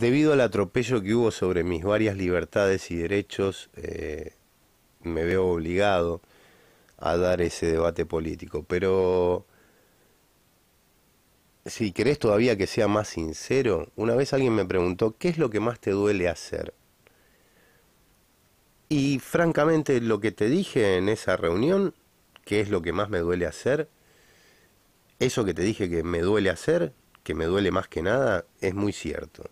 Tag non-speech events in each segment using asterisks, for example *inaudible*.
Debido al atropello que hubo sobre mis varias libertades y derechos, eh, me veo obligado a dar ese debate político. Pero si querés todavía que sea más sincero, una vez alguien me preguntó, ¿qué es lo que más te duele hacer? Y francamente lo que te dije en esa reunión, ¿qué es lo que más me duele hacer? Eso que te dije que me duele hacer, que me duele más que nada, es muy cierto.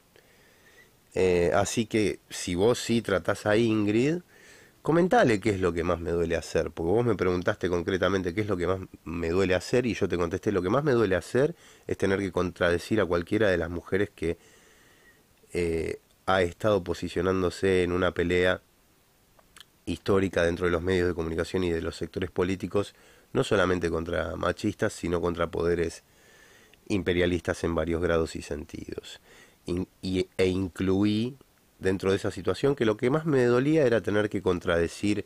Eh, así que si vos sí tratás a Ingrid, comentale qué es lo que más me duele hacer, porque vos me preguntaste concretamente qué es lo que más me duele hacer y yo te contesté, lo que más me duele hacer es tener que contradecir a cualquiera de las mujeres que eh, ha estado posicionándose en una pelea histórica dentro de los medios de comunicación y de los sectores políticos, no solamente contra machistas, sino contra poderes imperialistas en varios grados y sentidos e incluí dentro de esa situación que lo que más me dolía era tener que contradecir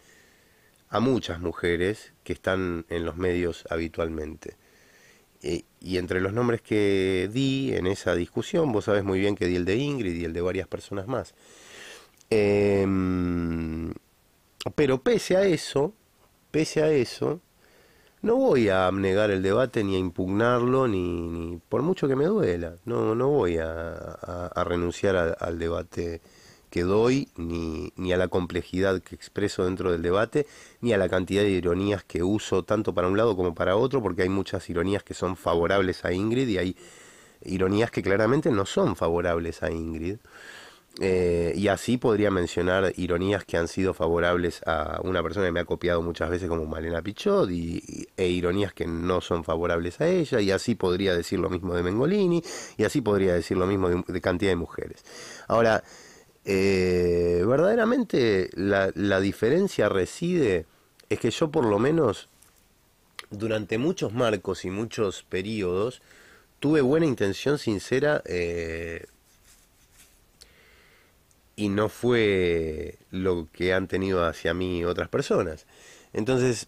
a muchas mujeres que están en los medios habitualmente. Eh, y entre los nombres que di en esa discusión, vos sabés muy bien que di el de Ingrid y el de varias personas más. Em, pero pese a eso, pese a eso, no voy a negar el debate ni a impugnarlo, ni, ni por mucho que me duela, no, no voy a, renunciar al debate que doy, ni, ni, a la complejidad que expreso dentro del debate, ni a la cantidad de ironías que uso tanto para un lado como para otro, porque hay muchas ironías que son favorables a Ingrid y hay ironías que claramente no son favorables a Ingrid. Eh, y así podría mencionar ironías que han sido favorables a una persona que me ha copiado muchas veces como Malena Pichot y, e ironías que no son favorables a ella y así podría decir lo mismo de Mengolini y así podría decir lo mismo de, cantidad de mujeres. Ahora, eh, verdaderamente la, la diferencia reside es que yo por lo menos durante muchos marcos y muchos periodos tuve buena intención sincera eh, y no fue lo que han tenido hacia mí otras personas. Entonces,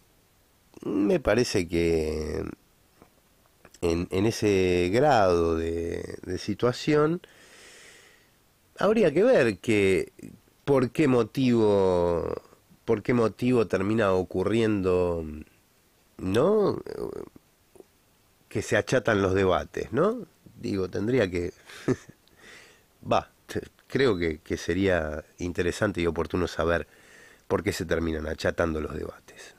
me parece que en, ese grado de, de situación, habría que ver que por qué motivo por qué motivo termina ocurriendo no que se achatan los debates no digo tendría que *laughs* va creo que, que sería interesante y oportuno saber por qué se terminan achatando los debates.